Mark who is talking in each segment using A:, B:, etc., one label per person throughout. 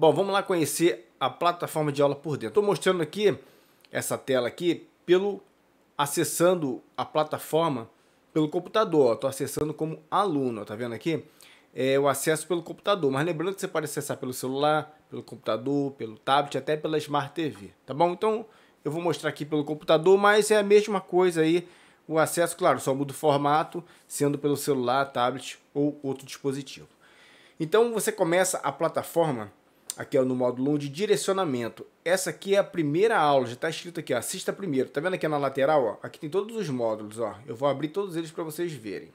A: Bom, vamos lá conhecer a plataforma de aula por dentro. Estou mostrando aqui essa tela aqui pelo acessando a plataforma pelo computador. Estou acessando como aluno, está tá vendo aqui? É o acesso pelo computador, mas lembrando que você pode acessar pelo celular, pelo computador, pelo tablet, até pela Smart TV, tá bom? Então eu vou mostrar aqui pelo computador, mas é a mesma coisa aí. O acesso, claro, só muda o formato, sendo pelo celular, tablet ou outro dispositivo. Então você começa a plataforma aqui é no módulo 1 de direcionamento. Essa aqui é a primeira aula, já está escrito aqui, ó, assista primeiro. Tá vendo aqui na lateral? Ó? Aqui tem todos os módulos, ó. eu vou abrir todos eles para vocês verem.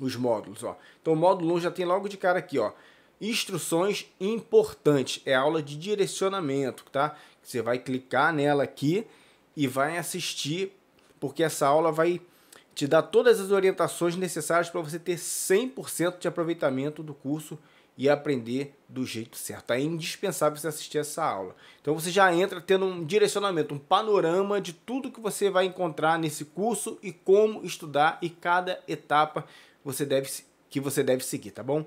A: Os módulos, ó. Então o módulo 1 já tem logo de cara aqui, ó. Instruções importantes, é aula de direcionamento, tá? Você vai clicar nela aqui e vai assistir, porque essa aula vai te dar todas as orientações necessárias para você ter 100% de aproveitamento do curso e aprender do jeito certo. É indispensável você assistir essa aula. Então você já entra tendo um direcionamento, um panorama de tudo que você vai encontrar nesse curso e como estudar e cada etapa você deve, que você deve seguir, tá bom?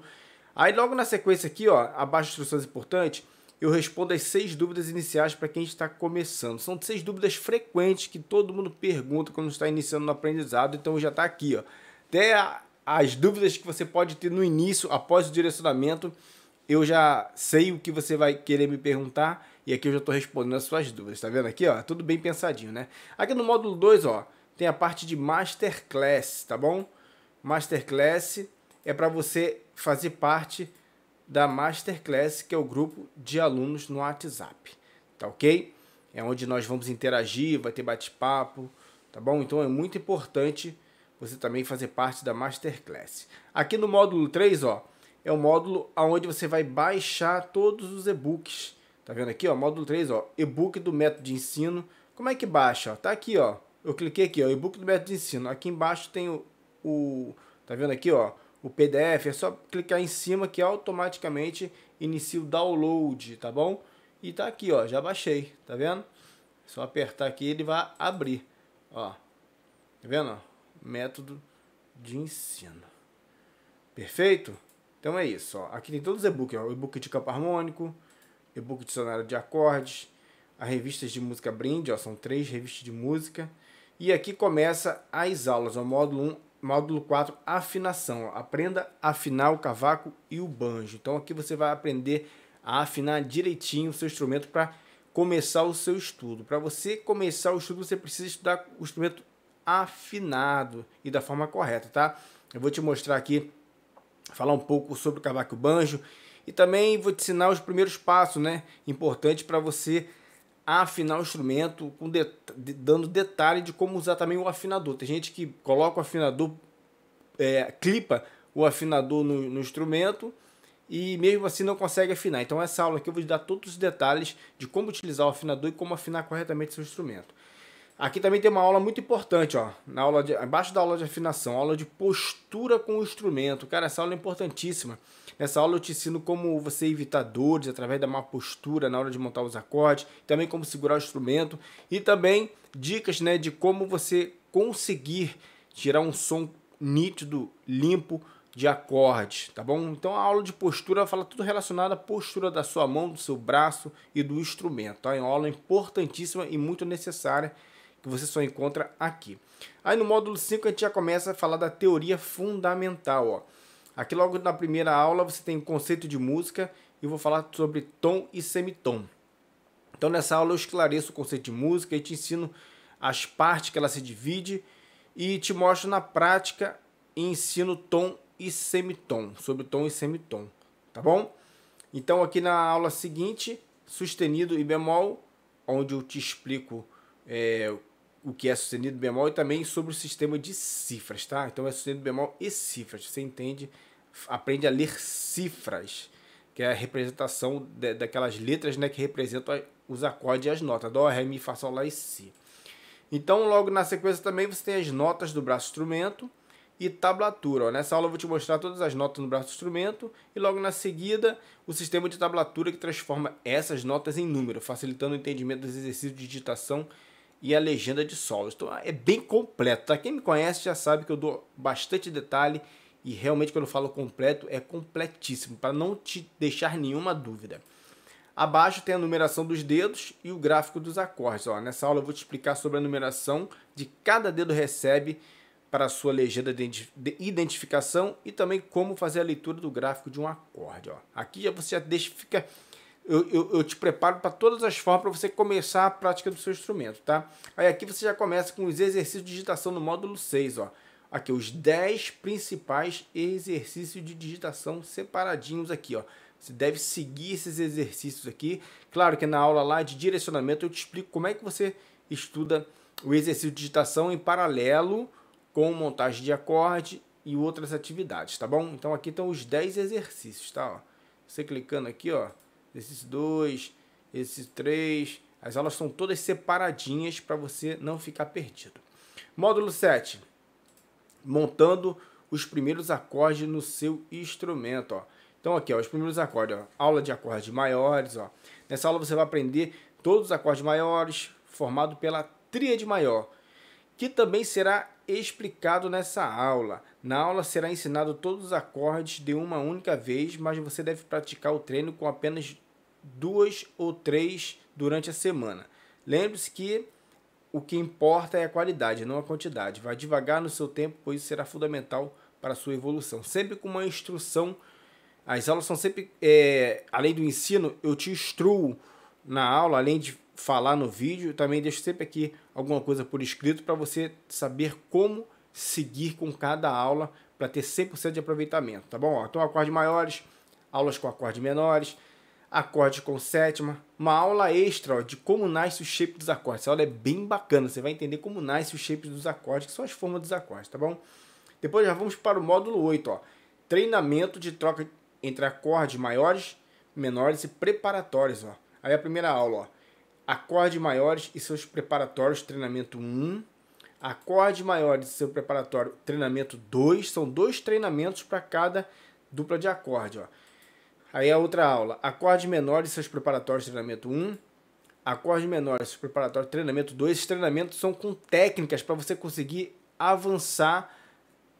A: Aí logo na sequência aqui, ó, abaixo instruções importantes, eu respondo as seis dúvidas iniciais para quem está começando. São seis dúvidas frequentes que todo mundo pergunta quando está iniciando no aprendizado, então já está aqui, ó. Até a as dúvidas que você pode ter no início, após o direcionamento, eu já sei o que você vai querer me perguntar e aqui eu já estou respondendo as suas dúvidas, tá vendo aqui, ó? Tudo bem pensadinho, né? Aqui no módulo 2, ó, tem a parte de masterclass, tá bom? Masterclass é para você fazer parte da masterclass, que é o grupo de alunos no WhatsApp, tá OK? É onde nós vamos interagir, vai ter bate-papo, tá bom? Então é muito importante você também fazer parte da Masterclass. Aqui no módulo 3, ó, é o módulo onde você vai baixar todos os e-books. Tá vendo aqui, ó, módulo 3, ó, e-book do método de ensino. Como é que baixa? Tá aqui, ó. Eu cliquei aqui, ó, e-book do método de ensino. Aqui embaixo tem o, o tá vendo aqui, ó, o PDF, é só clicar em cima que automaticamente inicia o download, tá bom? E tá aqui, ó, já baixei, tá vendo? É só apertar aqui ele vai abrir, ó. Tá vendo? método de ensino. Perfeito? Então é isso. Ó. Aqui tem todos os e-books. O e-book de campo harmônico, e-book dicionário de acordes, as revistas de música brinde, ó, são três revistas de música. E aqui começa as aulas, o módulo 1, módulo 4, afinação. Ó. Aprenda a afinar o cavaco e o banjo. Então aqui você vai aprender a afinar direitinho o seu instrumento para começar o seu estudo. Para você começar o estudo, você precisa estudar o instrumento afinado e da forma correta, tá? Eu vou te mostrar aqui, falar um pouco sobre o cavaco banjo e também vou te ensinar os primeiros passos, né? Importante para você afinar o instrumento, det dando detalhe de como usar também o afinador. Tem gente que coloca o afinador, é, clipa o afinador no, no instrumento e mesmo assim não consegue afinar. Então essa aula aqui eu vou te dar todos os detalhes de como utilizar o afinador e como afinar corretamente seu instrumento. Aqui também tem uma aula muito importante, ó, na aula de, abaixo da aula de afinação, aula de postura com o instrumento. Cara, essa aula é importantíssima. Nessa aula eu te ensino como você evitar dores através da má postura na hora de montar os acordes, também como segurar o instrumento e também dicas, né, de como você conseguir tirar um som nítido, limpo de acordes, tá bom? Então a aula de postura fala tudo relacionado à postura da sua mão, do seu braço e do instrumento. Tá? É uma aula importantíssima e muito necessária que você só encontra aqui. Aí no módulo 5 a gente já começa a falar da teoria fundamental. Ó. Aqui logo na primeira aula você tem o conceito de música e vou falar sobre tom e semitom. Então nessa aula eu esclareço o conceito de música e te ensino as partes que ela se divide e te mostro na prática e ensino tom e semitom, sobre tom e semitom, tá bom? Então aqui na aula seguinte, sustenido e bemol, onde eu te explico é, o que é sustenido bemol e também sobre o sistema de cifras, tá? Então é sustenido bemol e cifras. Você entende, aprende a ler cifras, que é a representação de, daquelas letras né, que representam os acordes e as notas. Dó, Ré, Mi, Fá, Sol, Lá e Si. Então, logo na sequência também você tem as notas do braço instrumento e tablatura. Ó. Nessa aula eu vou te mostrar todas as notas no braço instrumento e logo na seguida o sistema de tablatura que transforma essas notas em número, facilitando o entendimento dos exercícios de digitação e a legenda de solos. Então é bem completo. Tá? Quem me conhece já sabe que eu dou bastante detalhe e realmente quando eu falo completo é completíssimo, para não te deixar nenhuma dúvida. Abaixo tem a numeração dos dedos e o gráfico dos acordes. Ó, nessa aula eu vou te explicar sobre a numeração de cada dedo recebe para a sua legenda de identificação e também como fazer a leitura do gráfico de um acorde. Ó. Aqui você já deixa, fica eu, eu, eu te preparo para todas as formas para você começar a prática do seu instrumento, tá? Aí aqui você já começa com os exercícios de digitação no módulo 6, ó. Aqui, os 10 principais exercícios de digitação separadinhos aqui, ó. Você deve seguir esses exercícios aqui. Claro que na aula lá de direcionamento eu te explico como é que você estuda o exercício de digitação em paralelo com montagem de acorde e outras atividades, tá bom? Então aqui estão os 10 exercícios, tá? Você clicando aqui, ó, exercício 2, exercício 3. As aulas são todas separadinhas para você não ficar perdido. Módulo 7. Montando os primeiros acordes no seu instrumento. Ó. Então aqui, ó, os primeiros acordes. Ó. Aula de acordes maiores. Ó. Nessa aula você vai aprender todos os acordes maiores, formado pela tríade maior, que também será explicado nessa aula. Na aula será ensinado todos os acordes de uma única vez, mas você deve praticar o treino com apenas duas ou três durante a semana. Lembre-se que o que importa é a qualidade, não a quantidade. Vá devagar no seu tempo, pois isso será fundamental para a sua evolução. Sempre com uma instrução. As aulas são sempre, é, além do ensino, eu te instruo na aula, além de falar no vídeo, também deixo sempre aqui alguma coisa por escrito para você saber como seguir com cada aula para ter 100% de aproveitamento, tá bom? Então acordes maiores, aulas com acordes menores, acorde com sétima, uma aula extra ó, de como nasce o shape dos acordes. Essa aula é bem bacana, você vai entender como nasce o shape dos acordes, que são as formas dos acordes, tá bom? Depois já vamos para o módulo 8, ó, treinamento de troca entre acordes maiores, menores e preparatórios, ó. Aí a primeira aula, ó, acordes maiores e seus preparatórios, treinamento 1, acorde maiores e seu preparatório, treinamento 2, são dois treinamentos para cada dupla de acorde, ó. Aí a outra aula, acordes menores seus preparatórios treinamento 1, acordes menores seus preparatórios treinamento 2. Esses treinamentos são com técnicas para você conseguir avançar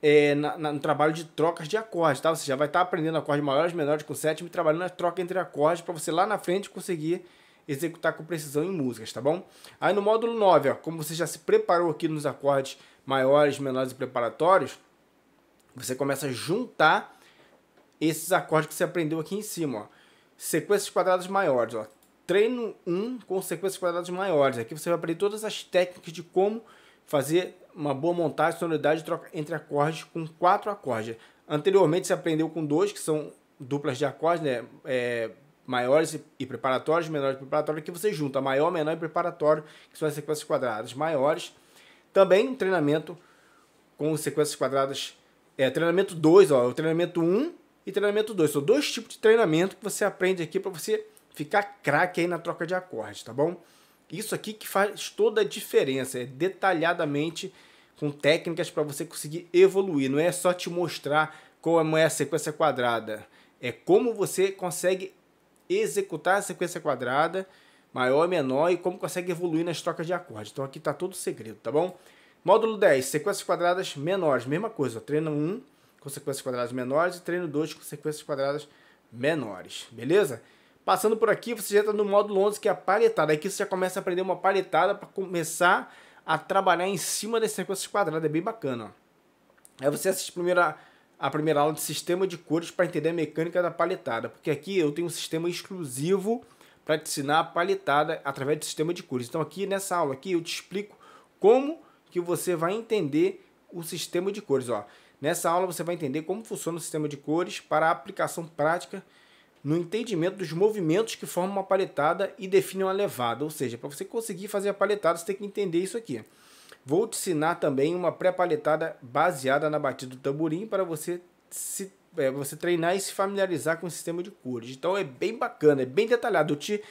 A: é, na, na, no trabalho de trocas de acordes, tá? Você já vai estar tá aprendendo acordes maiores, menores com sétimo e trabalhando a troca entre acordes para você lá na frente conseguir executar com precisão em músicas, tá bom? Aí no módulo 9, ó, como você já se preparou aqui nos acordes maiores, menores e preparatórios, você começa a juntar esses acordes que você aprendeu aqui em cima, ó. Sequências quadradas maiores, ó. Treino 1 com sequências quadradas maiores. Aqui você vai aprender todas as técnicas de como fazer uma boa montagem, sonoridade troca entre acordes com quatro acordes. Anteriormente você aprendeu com dois, que são duplas de acordes, né? É, maiores e preparatórios, menores e preparatórios, que você junta maior, menor e preparatório, que são as sequências quadradas maiores. Também treinamento com sequências quadradas, é, treinamento 2, ó, o treinamento 1, um, e treinamento 2. São dois tipos de treinamento que você aprende aqui para você ficar craque aí na troca de acordes, tá bom? Isso aqui que faz toda a diferença, é detalhadamente com técnicas para você conseguir evoluir, não é só te mostrar como é a sequência quadrada, é como você consegue executar a sequência quadrada, maior, menor, e como consegue evoluir nas trocas de acordes. Então aqui está todo o segredo, tá bom? Módulo 10, sequências quadradas menores, mesma coisa, treina 1, um, com sequências quadradas menores e treino 2 com sequências quadradas menores, beleza? Passando por aqui, você já entra no módulo 11, que é a palhetada. Aqui você já começa a aprender uma palhetada para começar a trabalhar em cima das sequências quadradas. É bem bacana. Ó. Aí você assiste a primeira, a primeira aula de sistema de cores para entender a mecânica da palhetada. Porque aqui eu tenho um sistema exclusivo para te ensinar a palhetada através do sistema de cores. Então aqui nessa aula aqui eu te explico como que você vai entender o sistema de cores. Ó. Nessa aula você vai entender como funciona o sistema de cores para a aplicação prática no entendimento dos movimentos que formam uma paletada e definem uma levada, ou seja, para você conseguir fazer a paletada você tem que entender isso aqui. Vou te ensinar também uma pré-paletada baseada na batida do tamborim para você se é, você treinar e se familiarizar com o sistema de cores. Então é bem bacana, é bem detalhado. Eu te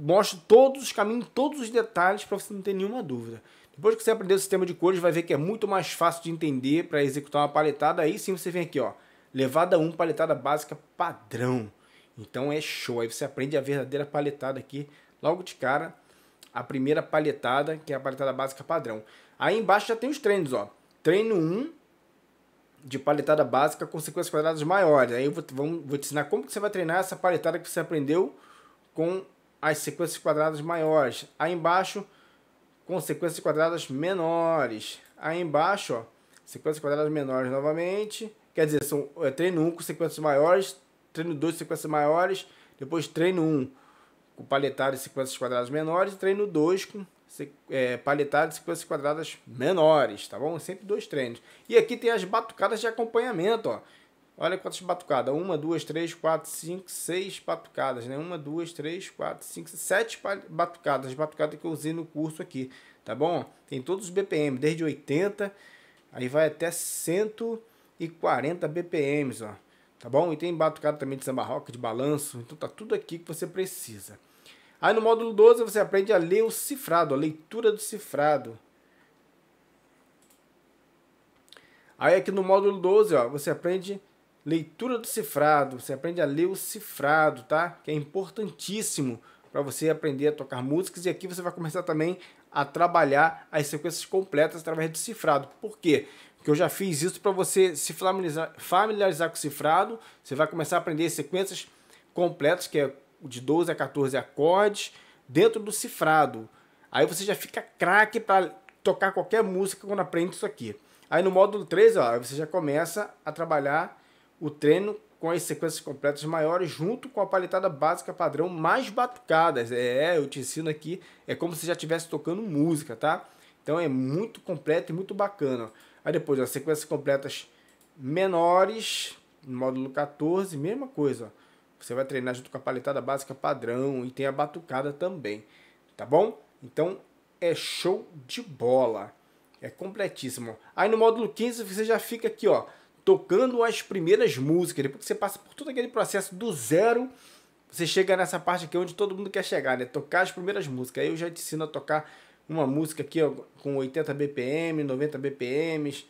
A: mostro todos os caminhos, todos os detalhes para você não ter nenhuma dúvida. Depois que você aprender o sistema de cores, vai ver que é muito mais fácil de entender para executar uma paletada. Aí sim você vem aqui, ó, levada 1, paletada básica padrão. Então é show, aí você aprende a verdadeira paletada aqui logo de cara. A primeira paletada, que é a paletada básica padrão. Aí embaixo já tem os treinos, ó. Treino 1 de paletada básica com sequências quadradas maiores. Aí eu vou, vamos, vou te ensinar como que você vai treinar essa paletada que você aprendeu com as sequências quadradas maiores. Aí embaixo com sequências quadradas menores. Aí embaixo, ó, sequências quadradas menores novamente. Quer dizer, são é, treino 1 com sequências maiores, treino 2 com sequências maiores, depois treino 1 com paletário e sequências quadradas menores, treino 2 com é, paletário e sequências quadradas menores, tá bom? Sempre dois treinos. E aqui tem as batucadas de acompanhamento, ó. Olha quantas batucadas. Uma, duas, três, quatro, cinco, seis batucadas, né? Uma, duas, três, quatro, cinco, sete batucadas. Batucadas que eu usei no curso aqui, tá bom? Tem todos os BPM, desde 80, aí vai até 140 BPMs, ó. Tá bom? E tem batucada também de samba rock, de balanço. Então tá tudo aqui que você precisa. Aí no módulo 12 você aprende a ler o cifrado, a leitura do cifrado. Aí aqui no módulo 12, ó, você aprende leitura do cifrado. Você aprende a ler o cifrado, tá? Que é importantíssimo para você aprender a tocar músicas. E aqui você vai começar também a trabalhar as sequências completas através do cifrado. Por quê? Porque eu já fiz isso para você se familiarizar, familiarizar com o cifrado. Você vai começar a aprender sequências completas, que é de 12 a 14 acordes, dentro do cifrado. Aí você já fica craque para tocar qualquer música quando aprende isso aqui. Aí no módulo 3, ó, você já começa a trabalhar o treino com as sequências completas maiores junto com a paletada básica padrão mais batucadas. É, é, eu te ensino aqui, é como se já estivesse tocando música, tá? Então é muito completo e muito bacana. Aí depois, as sequências completas menores, no módulo 14, mesma coisa. Você vai treinar junto com a paletada básica padrão e tem a batucada também, tá bom? Então é show de bola. É completíssimo. Aí no módulo 15 você já fica aqui, ó tocando as primeiras músicas, depois que você passa por todo aquele processo do zero, você chega nessa parte aqui onde todo mundo quer chegar, né? Tocar as primeiras músicas. Aí eu já te ensino a tocar uma música aqui ó, com 80 BPM, 90 BPMs,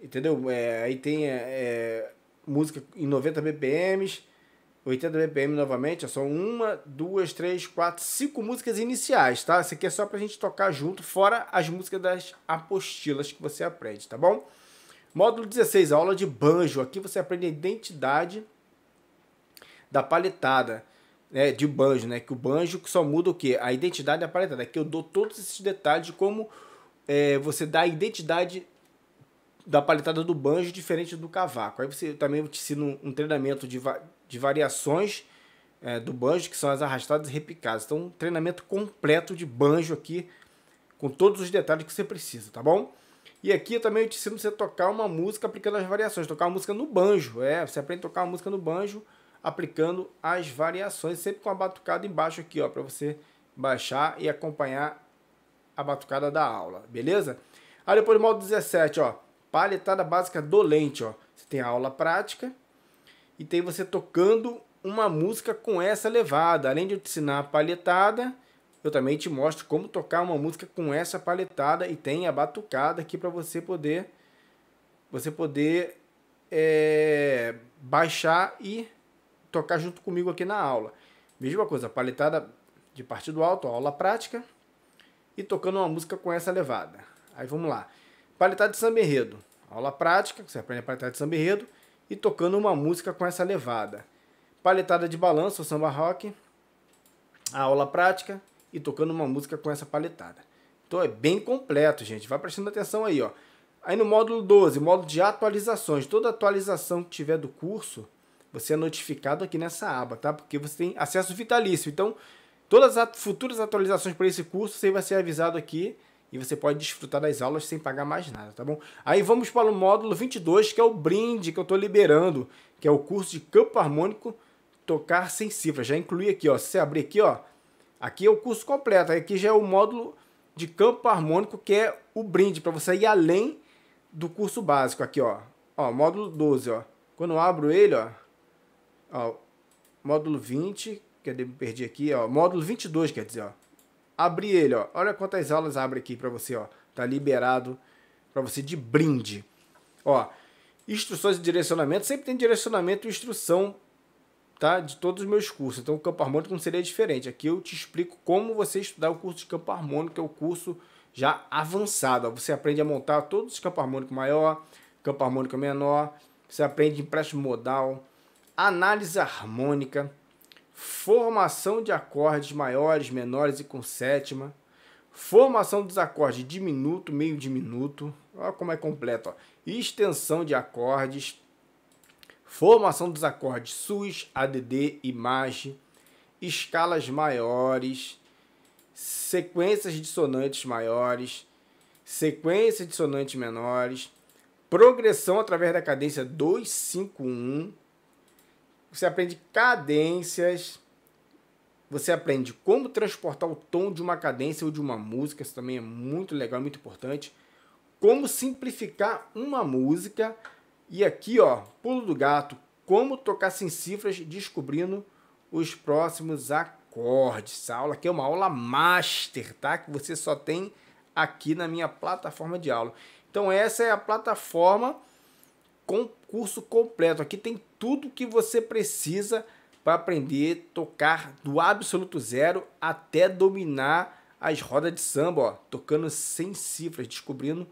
A: entendeu? É, aí tem é, é música em 90 BPMs, 80 BPM novamente, são uma, duas, três, quatro, cinco músicas iniciais, tá? Isso aqui é só pra gente tocar junto, fora as músicas das apostilas que você aprende, tá bom? Módulo 16, aula de banjo. Aqui você aprende a identidade da paletada né, de banjo, né? Que o banjo só muda o quê? A identidade da paletada. Aqui eu dou todos esses detalhes de como é, você dá a identidade da paletada do banjo diferente do cavaco. Aí você também te ensino um treinamento de, va de variações é, do banjo, que são as arrastadas e repicadas. Então, um treinamento completo de banjo aqui, com todos os detalhes que você precisa, tá bom? E aqui eu também te ensino você tocar uma música aplicando as variações. Tocar uma música no banjo, é. Você aprende a tocar uma música no banjo aplicando as variações, sempre com a batucada embaixo aqui, ó, para você baixar e acompanhar a batucada da aula, beleza? Aí depois do modo 17, ó, paletada básica dolente, ó. Você tem a aula prática e tem você tocando uma música com essa levada. Além de eu te ensinar a palhetada, eu também te mostro como tocar uma música com essa paletada e tem a batucada aqui para você poder você poder é, baixar e tocar junto comigo aqui na aula. Mesma coisa, paletada de partido alto, aula prática e tocando uma música com essa levada. Aí vamos lá. Paletada de samba enredo, aula prática, você aprende a paletada de samba enredo e tocando uma música com essa levada. Paletada de balanço, samba rock, aula prática, e tocando uma música com essa paletada. Então é bem completo, gente. Vai prestando atenção aí, ó. Aí no módulo 12, módulo de atualizações. Toda atualização que tiver do curso, você é notificado aqui nessa aba, tá? Porque você tem acesso vitalício. Então, todas as futuras atualizações para esse curso, você vai ser avisado aqui e você pode desfrutar das aulas sem pagar mais nada, tá bom? Aí vamos para o módulo 22, que é o brinde que eu estou liberando, que é o curso de campo harmônico tocar sem cifra. Já incluí aqui, ó. Se você abrir aqui, ó, Aqui é o curso completo, aqui já é o módulo de campo harmônico, que é o brinde, para você ir além do curso básico. Aqui, ó, ó módulo 12, ó. Quando eu abro ele, ó, ó módulo 20, que é eu perdi aqui, ó, módulo 22, quer dizer, ó. Abri ele, ó. Olha quantas aulas abre aqui para você, ó. Tá liberado para você de brinde. Ó, instruções de direcionamento, sempre tem direcionamento e instrução tá? de todos os meus cursos. Então, o campo harmônico não seria diferente. Aqui eu te explico como você estudar o curso de campo harmônico, que é o curso já avançado. Você aprende a montar todos os campos harmônico maior, campo harmônico menor, você aprende empréstimo modal, análise harmônica, formação de acordes maiores, menores e com sétima, formação dos acordes diminuto, meio diminuto, olha como é completo, ó. extensão de acordes, formação dos acordes SUS, ADD, imagem, escalas maiores, sequências dissonantes maiores, sequências dissonantes menores, progressão através da cadência 2, 5, 1. Você aprende cadências, você aprende como transportar o tom de uma cadência ou de uma música, isso também é muito legal, muito importante. Como simplificar uma música e aqui, ó, pulo do gato, como tocar sem cifras descobrindo os próximos acordes. Essa aula aqui é uma aula master, tá? Que você só tem aqui na minha plataforma de aula. Então essa é a plataforma com curso completo. Aqui tem tudo que você precisa para aprender a tocar do absoluto zero até dominar as rodas de samba, ó, tocando sem cifras, descobrindo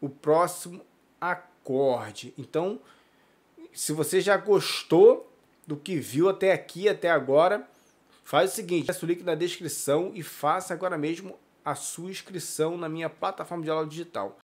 A: o próximo acorde. Então, se você já gostou do que viu até aqui, até agora, faz o seguinte, peça o link na descrição e faça agora mesmo a sua inscrição na minha plataforma de aula digital.